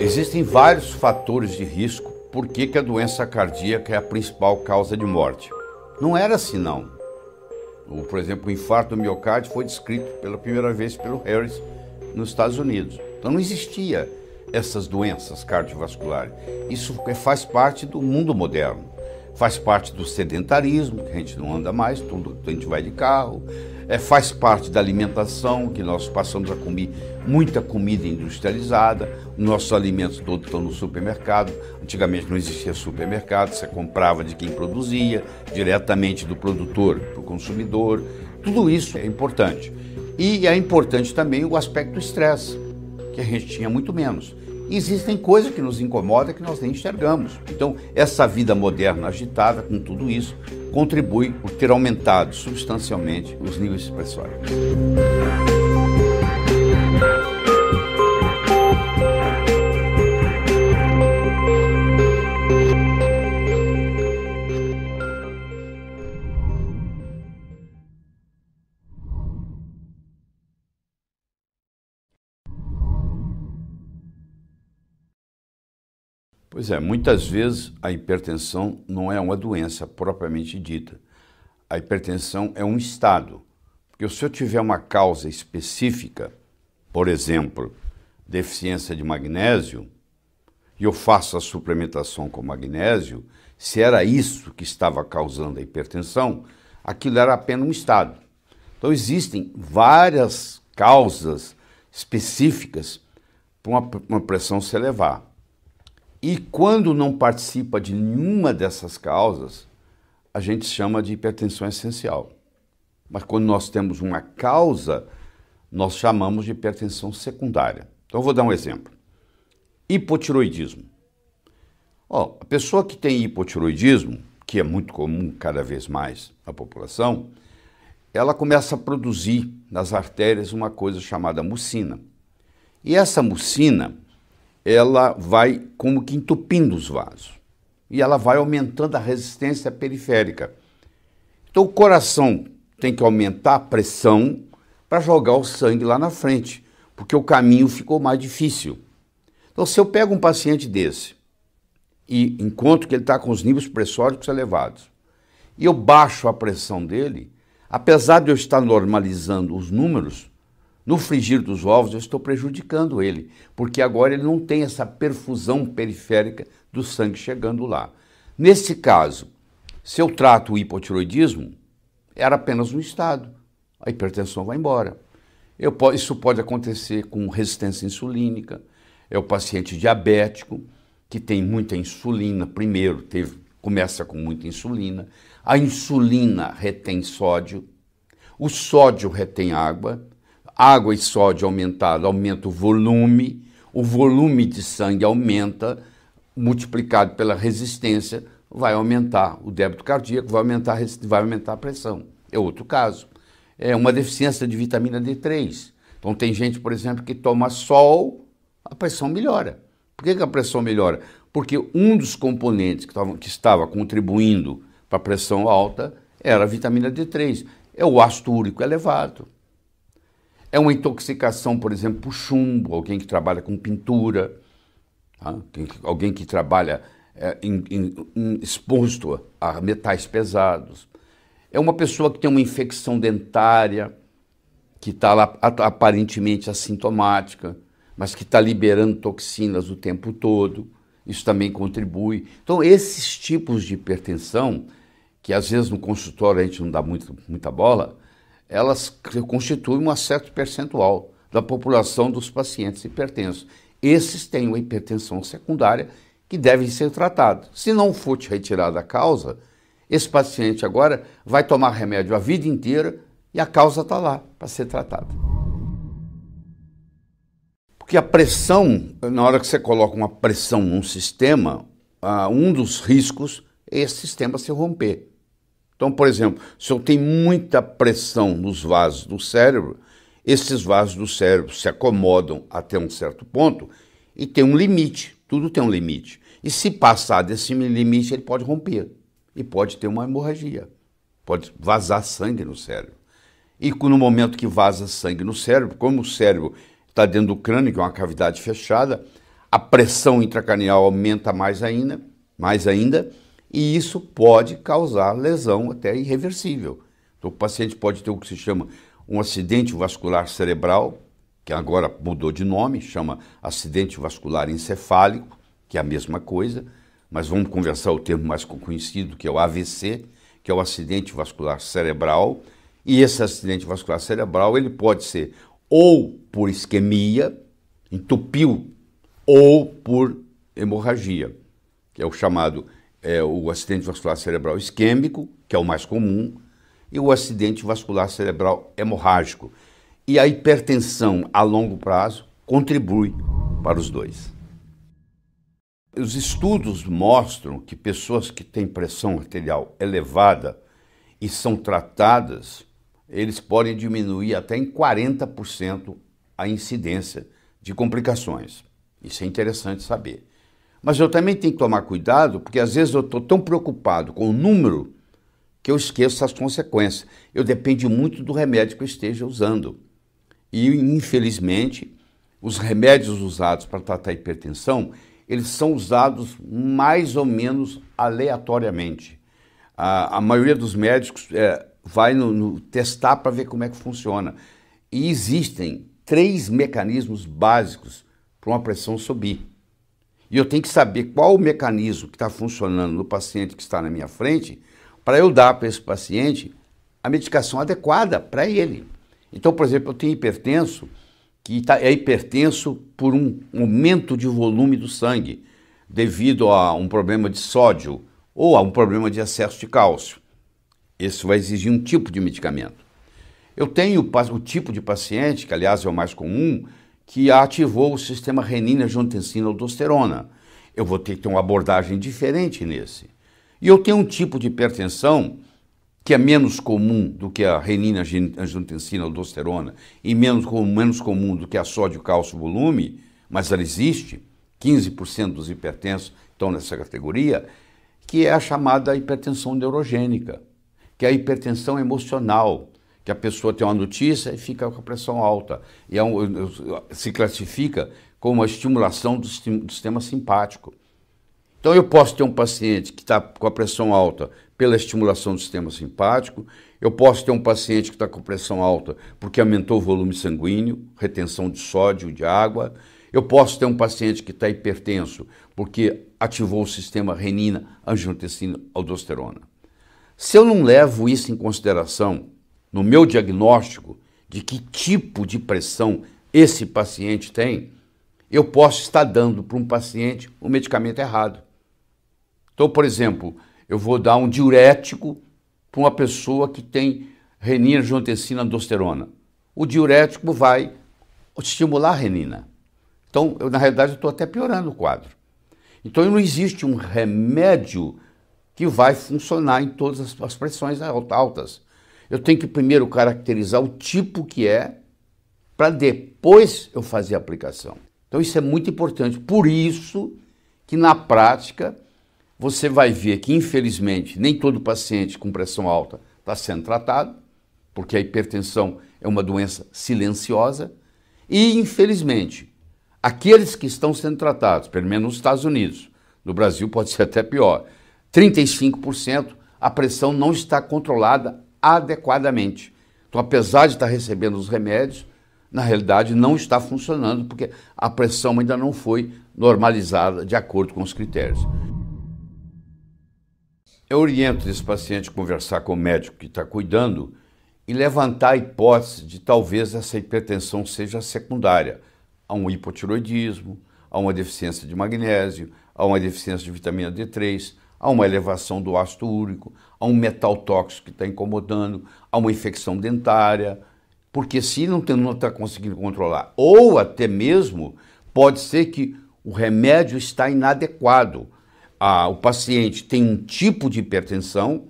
Existem vários fatores de risco por que, que a doença cardíaca é a principal causa de morte. Não era assim, não. O, por exemplo, o infarto do miocárdio foi descrito pela primeira vez pelo Harris nos Estados Unidos. Então não existia essas doenças cardiovasculares. Isso é, faz parte do mundo moderno. Faz parte do sedentarismo, que a gente não anda mais, tudo, a gente vai de carro, é, faz parte da alimentação, que nós passamos a comer muita comida industrializada, nossos alimentos todos estão no supermercado. Antigamente não existia supermercado, você comprava de quem produzia, diretamente do produtor para o consumidor. Tudo isso é importante. E é importante também o aspecto estresse, que a gente tinha muito menos existem coisas que nos incomodam que nós nem enxergamos. Então, essa vida moderna agitada, com tudo isso, contribui por ter aumentado substancialmente os níveis de expressórios. Pois é, muitas vezes a hipertensão não é uma doença propriamente dita. A hipertensão é um estado. Porque se eu tiver uma causa específica, por exemplo, deficiência de magnésio, e eu faço a suplementação com magnésio, se era isso que estava causando a hipertensão, aquilo era apenas um estado. Então existem várias causas específicas para uma, pressão se elevar. E quando não participa de nenhuma dessas causas, a gente chama de hipertensão essencial. Mas quando nós temos uma causa, nós chamamos de hipertensão secundária. Então eu vou dar um exemplo. Hipotiroidismo. a pessoa que tem hipotiroidismo, que é muito comum cada vez mais na população, ela começa a produzir nas artérias uma coisa chamada mucina. E essa mucina, ela vai como que entupindo os vasos e ela vai aumentando a resistência periférica. Então o coração tem que aumentar a pressão para jogar o sangue lá na frente, porque o caminho ficou mais difícil. Então, se eu pego um paciente desse e encontro que ele está com os níveis pressóricos elevados e eu baixo a pressão dele, apesar de eu estar normalizando os números, no frigir dos ovos, eu estou prejudicando ele, porque agora ele não tem essa perfusão periférica do sangue chegando lá. Nesse caso, se eu trato o hipotiroidismo, era apenas um estado. A hipertensão vai embora. Eu, isso pode acontecer com resistência insulínica, é o paciente diabético, que tem muita insulina, primeiro teve, começa com muita insulina, a insulina retém sódio, o sódio retém água, Água e sódio aumentado aumenta o volume, o volume de sangue aumenta, multiplicado pela resistência, vai aumentar o débito cardíaco, vai aumentar, vai aumentar a pressão. É outro caso. É uma deficiência de vitamina D3. Então tem gente, por exemplo, que toma sol, a pressão melhora. Por que, que a pressão melhora? Porque um dos componentes que, tava, que estava contribuindo para a pressão alta era a vitamina D3. É o ácido úrico elevado. É uma intoxicação, por exemplo, por chumbo, alguém que trabalha com pintura, tá? alguém que trabalha é, exposto a metais pesados. É uma pessoa que tem uma infecção dentária, que está aparentemente assintomática, mas que está liberando toxinas o tempo todo. Isso também contribui. Então, esses tipos de hipertensão, que às vezes no consultório a gente não dá muito, muita bola, elas constituem um certo percentual da população dos pacientes hipertensos. Esses têm uma hipertensão secundária que devem ser tratados. Se não for retirada a causa, esse paciente agora vai tomar remédio a vida inteira e a causa está lá para ser tratada. Porque a pressão, na hora que você coloca uma pressão num sistema, ah, um dos riscos é esse sistema se romper. Então, por exemplo, se eu tenho muita pressão nos vasos do cérebro, esses vasos do cérebro se acomodam até um certo ponto e tem um limite. Tudo tem um limite. E se passar desse limite, ele pode romper e pode ter uma hemorragia. Pode vazar sangue no cérebro. E no momento que vaza sangue no cérebro, como o cérebro está dentro do crânio, que é uma cavidade fechada, a pressão intracranial aumenta mais ainda, mais ainda, e isso pode causar lesão até irreversível. Então, o paciente pode ter o que se chama um acidente vascular cerebral, que agora mudou de nome, chama acidente vascular encefálico, que é a mesma coisa, mas vamos conversar o termo mais conhecido, que é o AVC, que é o acidente vascular cerebral. E esse acidente vascular cerebral, ele pode ser ou por isquemia, entupiu, ou por hemorragia, que é o chamado é o acidente vascular cerebral isquêmico, que é o mais comum, e o acidente vascular cerebral hemorrágico. E a hipertensão a longo prazo contribui para os dois. Os estudos mostram que pessoas que têm pressão arterial elevada e são tratadas, eles podem diminuir até em 40% a incidência de complicações. Isso é interessante saber. Mas eu também tenho que tomar cuidado, porque às vezes eu estou tão preocupado com o número que eu esqueço as consequências. Eu dependo muito do remédio que eu esteja usando. E, infelizmente, os remédios usados para tratar a hipertensão, eles são usados mais ou menos aleatoriamente. A, a maioria dos médicos é, vai no, no testar para ver como é que funciona. E existem três mecanismos básicos para uma pressão subir. E eu tenho que saber qual o mecanismo que está funcionando no paciente que está na minha frente para eu dar para esse paciente a medicação adequada para ele. Então, por exemplo, eu tenho hipertenso que tá, é hipertenso por um aumento de volume do sangue devido a um problema de sódio ou a um problema de excesso de cálcio. Isso vai exigir um tipo de medicamento. Eu tenho o tipo de paciente, que aliás é o mais comum, que ativou o sistema renina-angiotensina-aldosterona. Eu vou ter que ter uma abordagem diferente nesse. E eu tenho um tipo de hipertensão que é menos comum do que a renina-angiotensina-aldosterona e menos, menos comum do que a sódio-cálcio-volume, mas ela existe, 15% dos hipertensos estão nessa categoria, que é a chamada hipertensão neurogênica, que é a hipertensão emocional, que a pessoa tem uma notícia e fica com a pressão alta. E é um, se classifica como uma estimulação do, do sistema simpático. Então eu posso ter um paciente que está com a pressão alta pela estimulação do sistema simpático, eu posso ter um paciente que está com pressão alta porque aumentou o volume sanguíneo, retenção de sódio, de água, eu posso ter um paciente que está hipertenso porque ativou o sistema renina, angiotensina, aldosterona. Se eu não levo isso em consideração, no meu diagnóstico de que tipo de pressão esse paciente tem, eu posso estar dando para um paciente o um medicamento errado. Então, por exemplo, eu vou dar um diurético para uma pessoa que tem renina, angiotensina, aldosterona. O diurético vai estimular a renina. Então, eu, na realidade, estou até piorando o quadro. Então, não existe um remédio que vai funcionar em todas as pressões altas. Eu tenho que primeiro caracterizar o tipo que é, para depois eu fazer a aplicação. Então isso é muito importante. Por isso que na prática você vai ver que infelizmente nem todo paciente com pressão alta está sendo tratado, porque a hipertensão é uma doença silenciosa e infelizmente aqueles que estão sendo tratados, pelo menos nos Estados Unidos, no Brasil pode ser até pior, 35% a pressão não está controlada adequadamente. Então, apesar de estar recebendo os remédios, na realidade não está funcionando, porque a pressão ainda não foi normalizada de acordo com os critérios. Eu oriento esse paciente a conversar com o médico que está cuidando e levantar a hipótese de talvez essa hipertensão seja secundária a um hipotiroidismo, a uma deficiência de magnésio, a uma deficiência de vitamina D3, Há uma elevação do ácido úrico, há um metal tóxico que está incomodando, há uma infecção dentária, porque se não está conseguindo controlar, ou até mesmo pode ser que o remédio está inadequado. Ah, o paciente tem um tipo de hipertensão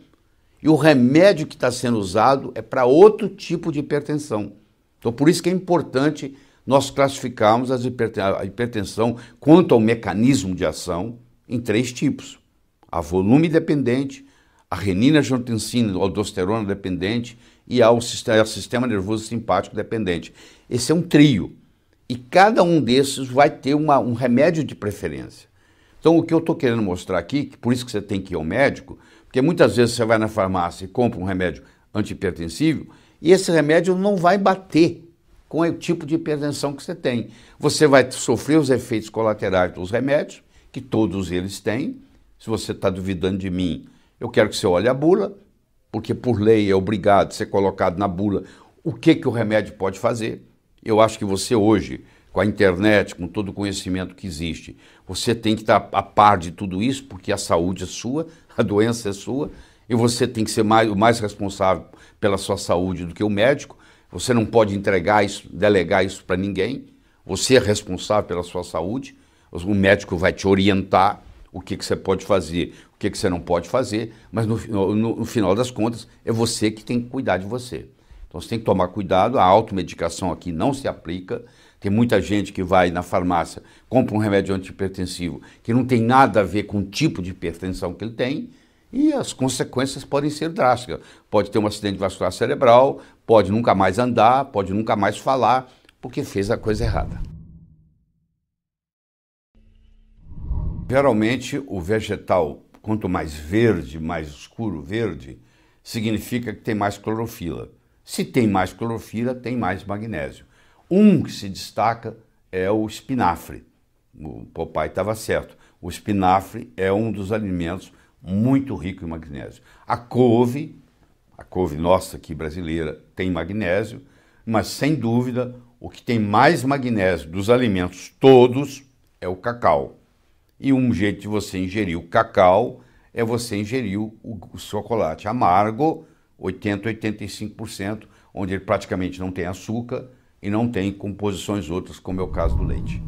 e o remédio que está sendo usado é para outro tipo de hipertensão. Então, por isso que é importante nós classificarmos a hipertensão quanto ao mecanismo de ação em três tipos a volume dependente, a renina angiotensina, aldosterona dependente e ao sistema, ao sistema nervoso simpático dependente. Esse é um trio e cada um desses vai ter uma, um remédio de preferência. Então, o que eu estou querendo mostrar aqui, que por isso que você tem que ir ao médico, porque muitas vezes você vai na farmácia e compra um remédio antihipertensivo e esse remédio não vai bater com o tipo de hipertensão que você tem. Você vai sofrer os efeitos colaterais dos remédios, que todos eles têm, se você está duvidando de mim, eu quero que você olhe a bula, porque por lei é obrigado a ser colocado na bula o que, que o remédio pode fazer. Eu acho que você hoje, com a internet, com todo o conhecimento que existe, você tem que estar a par de tudo isso, porque a saúde é sua, a doença é sua, e você tem que ser mais, o mais responsável pela sua saúde do que o médico. Você não pode entregar isso, delegar isso para ninguém. Você é responsável pela sua saúde. O médico vai te orientar, o que, que você pode fazer, o que, que você não pode fazer, mas no, no, no final das contas é você que tem que cuidar de você. Então você tem que tomar cuidado, a automedicação aqui não se aplica. Tem muita gente que vai na farmácia, compra um remédio antipertensivo que não tem nada a ver com o tipo de hipertensão que ele tem e as consequências podem ser drásticas. Pode ter um acidente vascular cerebral, pode nunca mais andar, pode nunca mais falar, porque fez a coisa errada. Geralmente, o vegetal, quanto mais verde, mais escuro verde, significa que tem mais clorofila. Se tem mais clorofila, tem mais magnésio. Um que se destaca é o espinafre. O papai estava certo. O espinafre é um dos alimentos muito rico em magnésio. A couve, a couve nossa aqui brasileira, tem magnésio, mas sem dúvida o que tem mais magnésio dos alimentos todos é o cacau. E um jeito de você ingerir o cacau é você ingerir o, o chocolate amargo, 80, 85%, onde ele praticamente não tem açúcar e não tem composições outras, como é o caso do leite.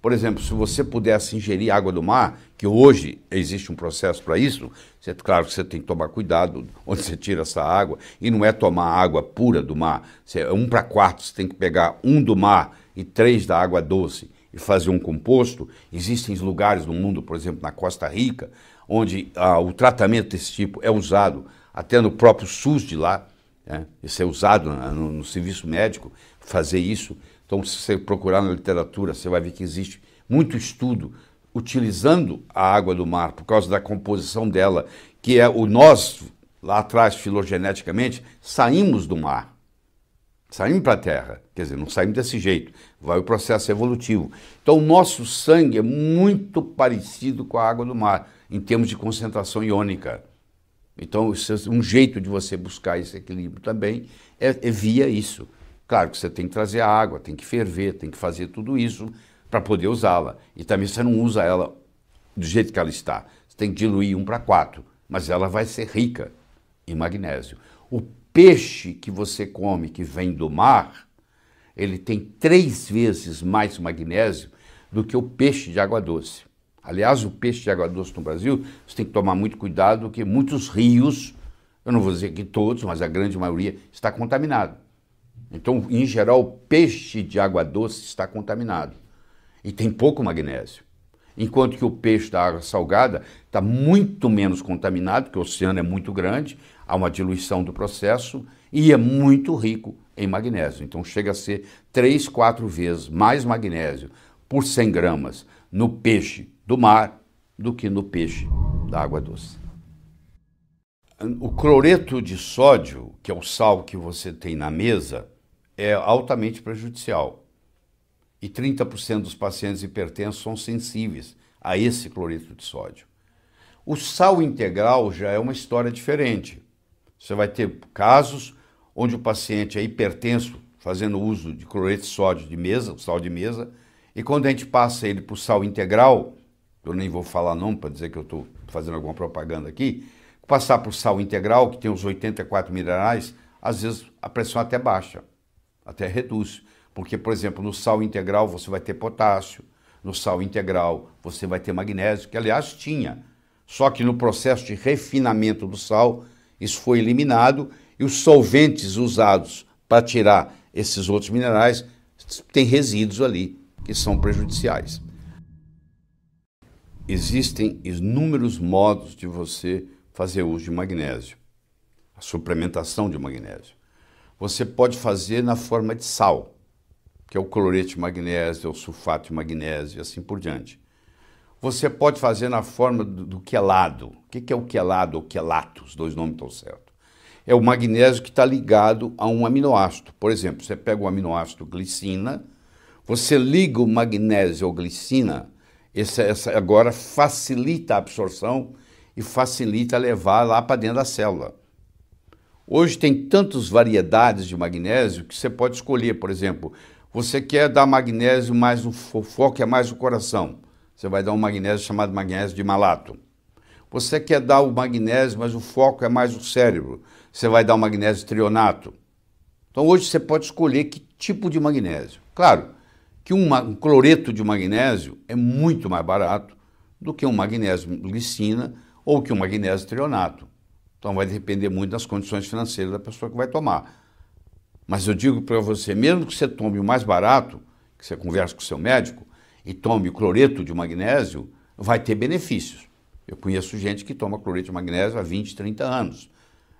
Por exemplo, se você pudesse ingerir água do mar, que hoje existe um processo para isso, você, claro que você tem que tomar cuidado onde você tira essa água, e não é tomar água pura do mar, você, é um para quatro, você tem que pegar um do mar e três da água doce e fazer um composto. Existem lugares no mundo, por exemplo, na Costa Rica, onde ah, o tratamento desse tipo é usado, até no próprio SUS de lá, né? isso é usado no, no serviço médico, fazer isso. Então, se você procurar na literatura, você vai ver que existe muito estudo utilizando a água do mar por causa da composição dela, que é o nós, lá atrás, filogeneticamente, saímos do mar. Saímos para a Terra, quer dizer, não saímos desse jeito, vai o processo evolutivo. Então, o nosso sangue é muito parecido com a água do mar, em termos de concentração iônica. Então, é um jeito de você buscar esse equilíbrio também é, é via isso. Claro que você tem que trazer a água, tem que ferver, tem que fazer tudo isso para poder usá-la. E também você não usa ela do jeito que ela está. Você tem que diluir um para quatro, mas ela vai ser rica em magnésio. O peixe que você come, que vem do mar, ele tem três vezes mais magnésio do que o peixe de água doce. Aliás, o peixe de água doce no Brasil, você tem que tomar muito cuidado, porque muitos rios, eu não vou dizer que todos, mas a grande maioria, está contaminado. Então, em geral, o peixe de água doce está contaminado e tem pouco magnésio. Enquanto que o peixe da água salgada está muito menos contaminado, porque o oceano é muito grande, há uma diluição do processo e é muito rico em magnésio. Então chega a ser 3, 4 vezes mais magnésio por 100 gramas no peixe do mar do que no peixe da água doce. O cloreto de sódio, que é o sal que você tem na mesa, é altamente prejudicial. E 30% dos pacientes hipertensos são sensíveis a esse cloreto de sódio. O sal integral já é uma história diferente. Você vai ter casos onde o paciente é hipertenso, fazendo uso de cloreto de sódio de mesa, sal de mesa, e quando a gente passa ele para o sal integral, eu nem vou falar não para dizer que eu estou fazendo alguma propaganda aqui, passar para o sal integral, que tem os 84 minerais, às vezes a pressão até baixa, até reduz. Porque, por exemplo, no sal integral você vai ter potássio, no sal integral você vai ter magnésio, que aliás tinha. Só que no processo de refinamento do sal, isso foi eliminado e os solventes usados para tirar esses outros minerais têm resíduos ali que são prejudiciais. Existem inúmeros modos de você fazer uso de magnésio, a suplementação de magnésio. Você pode fazer na forma de sal, que é o cloreto de magnésio, o sulfato de magnésio e assim por diante você pode fazer na forma do, quelado. É é o que, é o quelado ou é quelato? Os dois nomes estão certos. É o magnésio que está ligado a um aminoácido. Por exemplo, você pega o aminoácido glicina, você liga o magnésio ou glicina, essa, essa agora facilita a absorção e facilita levar lá para dentro da célula. Hoje tem tantas variedades de magnésio que você pode escolher, por exemplo, você quer dar magnésio mais no foco, é mais no coração você vai dar um magnésio chamado magnésio de malato. Você quer dar o magnésio, mas o foco é mais o cérebro. Você vai dar o magnésio trionato. Então hoje você pode escolher que tipo de magnésio. Claro que um, cloreto de magnésio é muito mais barato do que um magnésio glicina ou que um magnésio trionato. Então vai depender muito das condições financeiras da pessoa que vai tomar. Mas eu digo para você, mesmo que você tome o mais barato, que você converse com o seu médico, e tome cloreto de magnésio, vai ter benefícios. Eu conheço gente que toma cloreto de magnésio há 20, 30 anos.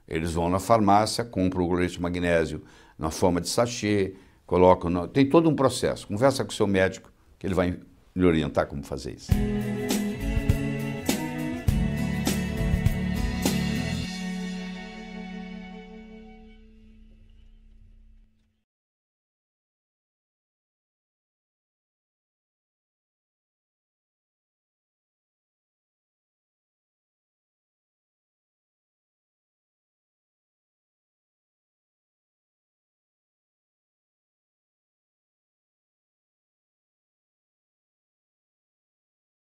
Eles vão na farmácia, compram o cloreto de magnésio na forma de sachê, colocam. No... Tem todo um processo. Conversa com o seu médico, que ele vai lhe orientar como fazer isso.